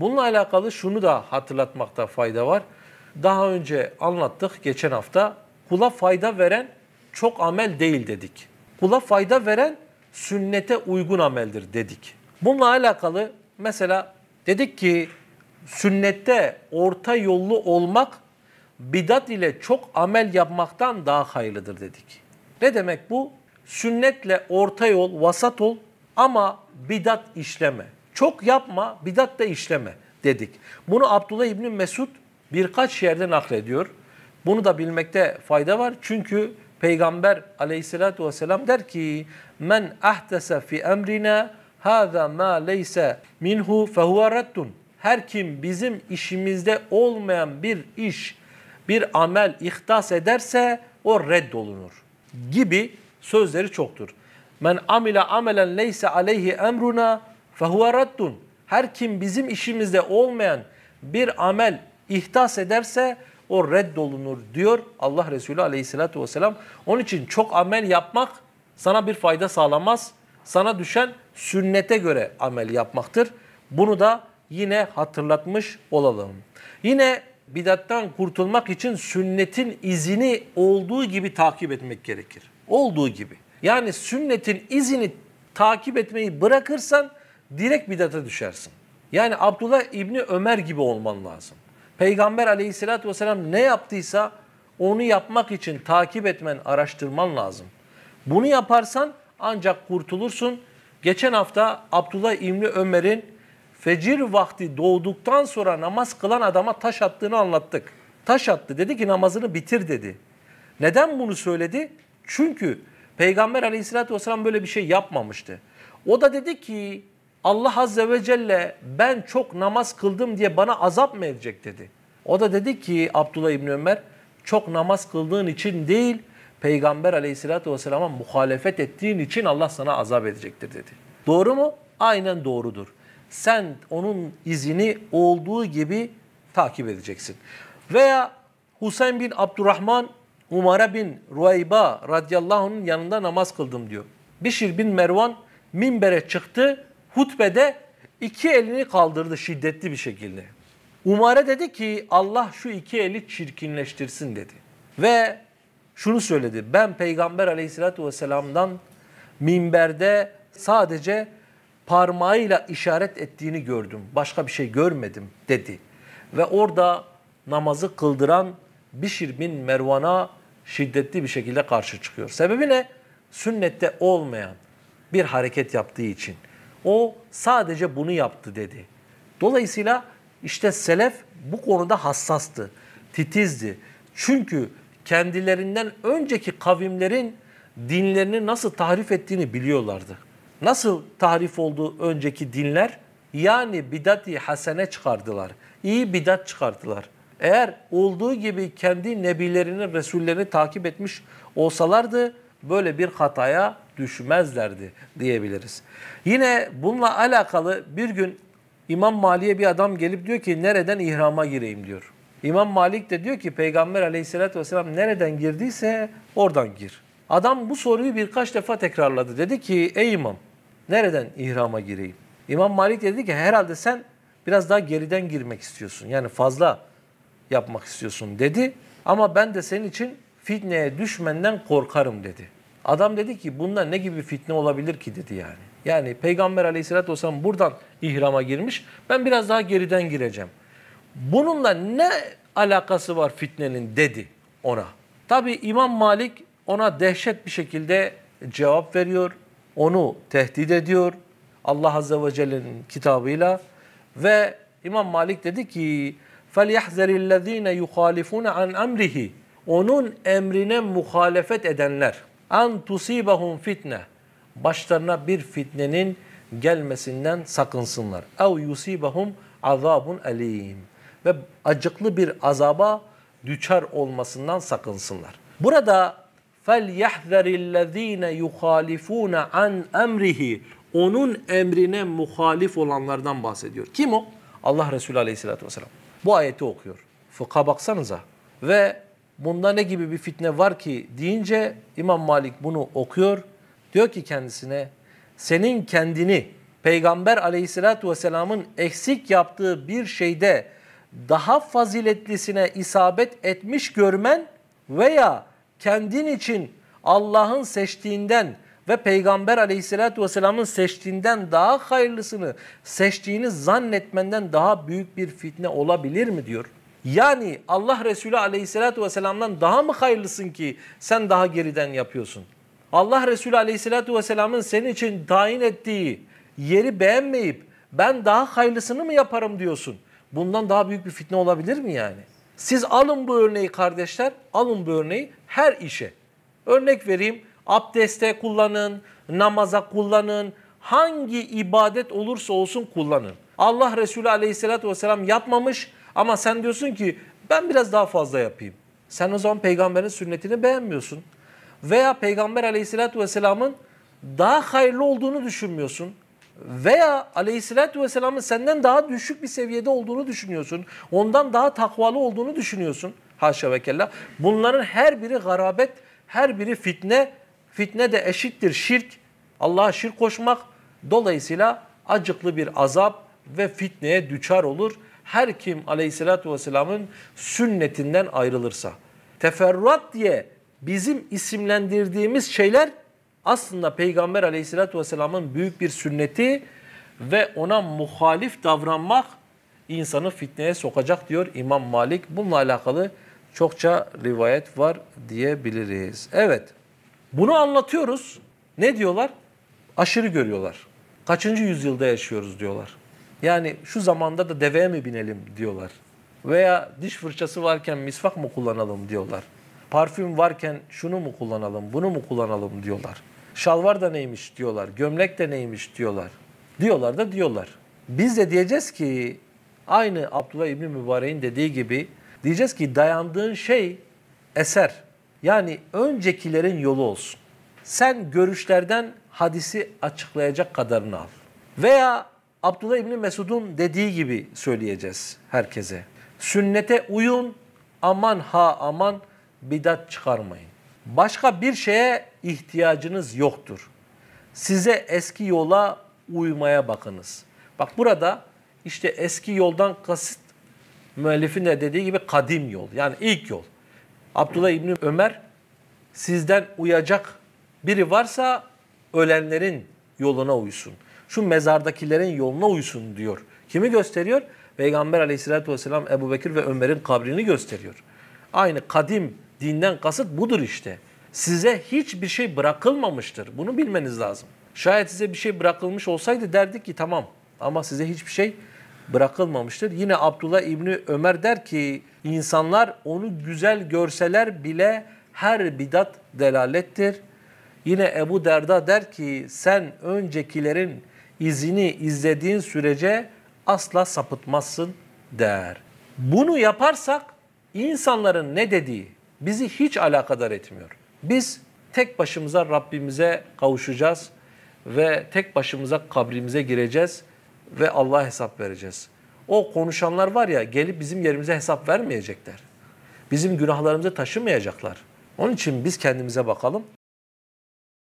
Bununla alakalı şunu da hatırlatmakta fayda var. Daha önce anlattık geçen hafta kula fayda veren çok amel değil dedik. Kula fayda veren sünnete uygun ameldir dedik. Bununla alakalı mesela dedik ki sünnette orta yollu olmak bidat ile çok amel yapmaktan daha hayırlıdır dedik. Ne demek bu? Sünnetle orta yol, vasat ol ama bidat işleme. Çok yapma, bidat da işleme dedik. Bunu Abdullah İbni Mesud birkaç yerde naklediyor. Bunu da bilmekte fayda var. Çünkü Peygamber aleyhissalatu vesselam der ki men ahdese fi emrina hâzâ mâ leyse minhu fehuve reddun. Her kim bizim işimizde olmayan bir iş, bir amel ihdas ederse o reddolunur gibi sözleri çoktur. Men amile amelen leyse aleyhi emruna فَهُوَ رَدُّنْ Her kim bizim işimizde olmayan bir amel ihdas ederse o reddolunur diyor Allah Resulü aleyhissalatü vesselam. Onun için çok amel yapmak sana bir fayda sağlamaz. Sana düşen sünnete göre amel yapmaktır. Bunu da yine hatırlatmış olalım. Yine bidattan kurtulmak için sünnetin izini olduğu gibi takip etmek gerekir. Olduğu gibi. Yani sünnetin izini takip etmeyi bırakırsan direkt bidata düşersin. Yani Abdullah İbni Ömer gibi olman lazım. Peygamber aleyhissalatü vesselam ne yaptıysa onu yapmak için takip etmen, araştırman lazım. Bunu yaparsan ancak kurtulursun. Geçen hafta Abdullah İbni Ömer'in fecir vakti doğduktan sonra namaz kılan adama taş attığını anlattık. Taş attı dedi ki namazını bitir dedi. Neden bunu söyledi? Çünkü Peygamber aleyhissalatü vesselam böyle bir şey yapmamıştı. O da dedi ki Allah Azze ve Celle ben çok namaz kıldım diye bana azap mı edecek dedi. O da dedi ki Abdullah İbni Ömer çok namaz kıldığın için değil Peygamber Aleyhisselatü Vesselam'a muhalefet ettiğin için Allah sana azap edecektir dedi. Doğru mu? Aynen doğrudur. Sen onun izini olduğu gibi takip edeceksin. Veya Hüseyin bin Abdurrahman Umara bin Ruayba radıyallahu anh'ın yanında namaz kıldım diyor. Bişir bin Mervan minbere çıktı hutbede iki elini kaldırdı şiddetli bir şekilde. Umare dedi ki Allah şu iki eli çirkinleştirsin dedi. Ve şunu söyledi. Ben Peygamber aleyhissalatü vesselam'dan minberde sadece parmağıyla işaret ettiğini gördüm. Başka bir şey görmedim dedi. Ve orada namazı kıldıran Bişir bin Mervan'a şiddetli bir şekilde karşı çıkıyor. Sebebi ne? Sünnette olmayan bir hareket yaptığı için. O sadece bunu yaptı dedi. Dolayısıyla işte selef bu konuda hassastı, titizdi. Çünkü kendilerinden önceki kavimlerin dinlerini nasıl tahrif ettiğini biliyorlardı. Nasıl tahrif oldu önceki dinler? Yani bidati hasene çıkardılar. İyi bidat çıkardılar. Eğer olduğu gibi kendi nebilerini, resullerini takip etmiş olsalardı böyle bir hataya düşmezlerdi diyebiliriz. Yine bununla alakalı bir gün İmam Malik'e bir adam gelip diyor ki nereden ihrama gireyim diyor. İmam Malik de diyor ki Peygamber aleyhissalatü vesselam nereden girdiyse oradan gir. Adam bu soruyu birkaç defa tekrarladı. Dedi ki ey imam nereden ihrama gireyim? İmam Malik dedi ki herhalde sen biraz daha geriden girmek istiyorsun. Yani fazla yapmak istiyorsun dedi. Ama ben de senin için fitneye düşmenden korkarım dedi. Adam dedi ki bundan ne gibi fitne olabilir ki dedi yani. Yani Peygamber aleyhissalatü vesselam buradan ihrama girmiş. Ben biraz daha geriden gireceğim. Bununla ne alakası var fitnenin dedi ona. Tabi İmam Malik ona dehşet bir şekilde cevap veriyor. Onu tehdit ediyor. Allah Azze ve Celle'nin kitabıyla. Ve İmam Malik dedi ki فَلْيَحْذَرِ الَّذ۪ينَ يُخَالِفُونَ عَنْ اَمْرِهِ Onun emrine muhalefet edenler an tusibahum fitne başlarına bir fitnenin gelmesinden sakınsınlar. Ev yusibahum azabun alim ve acıklı bir azaba düçar olmasından sakınsınlar. Burada fel yahzarillezine yuhalifuna an emrihi onun emrine muhalif olanlardan bahsediyor. Kim o? Allah Resulü Aleyhisselatü Vesselam. Bu ayeti okuyor. Fıkha baksanıza. Ve Bunda ne gibi bir fitne var ki deyince İmam Malik bunu okuyor. Diyor ki kendisine senin kendini Peygamber aleyhissalatü vesselamın eksik yaptığı bir şeyde daha faziletlisine isabet etmiş görmen veya kendin için Allah'ın seçtiğinden ve Peygamber aleyhissalatü vesselamın seçtiğinden daha hayırlısını seçtiğini zannetmenden daha büyük bir fitne olabilir mi diyor. Yani Allah Resulü aleyhissalatü vesselam'dan daha mı hayırlısın ki sen daha geriden yapıyorsun? Allah Resulü aleyhissalatü vesselamın senin için tayin ettiği yeri beğenmeyip ben daha hayırlısını mı yaparım diyorsun? Bundan daha büyük bir fitne olabilir mi yani? Siz alın bu örneği kardeşler, alın bu örneği her işe. Örnek vereyim, abdeste kullanın, namaza kullanın, hangi ibadet olursa olsun kullanın. Allah Resulü aleyhissalatü vesselam yapmamış ama sen diyorsun ki ben biraz daha fazla yapayım. Sen o zaman peygamberin sünnetini beğenmiyorsun. Veya peygamber aleyhissalatü vesselamın daha hayırlı olduğunu düşünmüyorsun. Veya aleyhissalatü vesselamın senden daha düşük bir seviyede olduğunu düşünüyorsun. Ondan daha takvalı olduğunu düşünüyorsun. Haşa ve kella. Bunların her biri garabet, her biri fitne. Fitne de eşittir şirk. Allah'a şirk koşmak. Dolayısıyla acıklı bir azap ve fitneye düçar olur her kim aleyhissalatü vesselamın sünnetinden ayrılırsa. Teferruat diye bizim isimlendirdiğimiz şeyler aslında Peygamber aleyhissalatü vesselamın büyük bir sünneti ve ona muhalif davranmak insanı fitneye sokacak diyor İmam Malik. Bununla alakalı çokça rivayet var diyebiliriz. Evet bunu anlatıyoruz. Ne diyorlar? Aşırı görüyorlar. Kaçıncı yüzyılda yaşıyoruz diyorlar. Yani şu zamanda da deveye mi binelim diyorlar. Veya diş fırçası varken misvak mı kullanalım diyorlar. Parfüm varken şunu mu kullanalım, bunu mu kullanalım diyorlar. Şalvar da neymiş diyorlar, gömlek de neymiş diyorlar. Diyorlar da diyorlar. Biz de diyeceğiz ki aynı Abdullah İbni Mübarek'in dediği gibi diyeceğiz ki dayandığın şey eser. Yani öncekilerin yolu olsun. Sen görüşlerden hadisi açıklayacak kadarını al. Veya Abdullah İbni Mesud'un dediği gibi söyleyeceğiz herkese. Sünnete uyun, aman ha aman bidat çıkarmayın. Başka bir şeye ihtiyacınız yoktur. Size eski yola uymaya bakınız. Bak burada işte eski yoldan kasıt müellifin de dediği gibi kadim yol. Yani ilk yol. Abdullah İbni Ömer sizden uyacak biri varsa ölenlerin yoluna uysun şu mezardakilerin yoluna uysun diyor. Kimi gösteriyor? Peygamber aleyhissalatü vesselam Ebu Bekir ve Ömer'in kabrini gösteriyor. Aynı kadim dinden kasıt budur işte. Size hiçbir şey bırakılmamıştır. Bunu bilmeniz lazım. Şayet size bir şey bırakılmış olsaydı derdik ki tamam ama size hiçbir şey bırakılmamıştır. Yine Abdullah İbni Ömer der ki insanlar onu güzel görseler bile her bidat delalettir. Yine Ebu Derda der ki sen öncekilerin izini izlediğin sürece asla sapıtmazsın der. Bunu yaparsak insanların ne dediği bizi hiç alakadar etmiyor. Biz tek başımıza Rabbimize kavuşacağız ve tek başımıza kabrimize gireceğiz ve Allah hesap vereceğiz. O konuşanlar var ya gelip bizim yerimize hesap vermeyecekler. Bizim günahlarımızı taşımayacaklar. Onun için biz kendimize bakalım.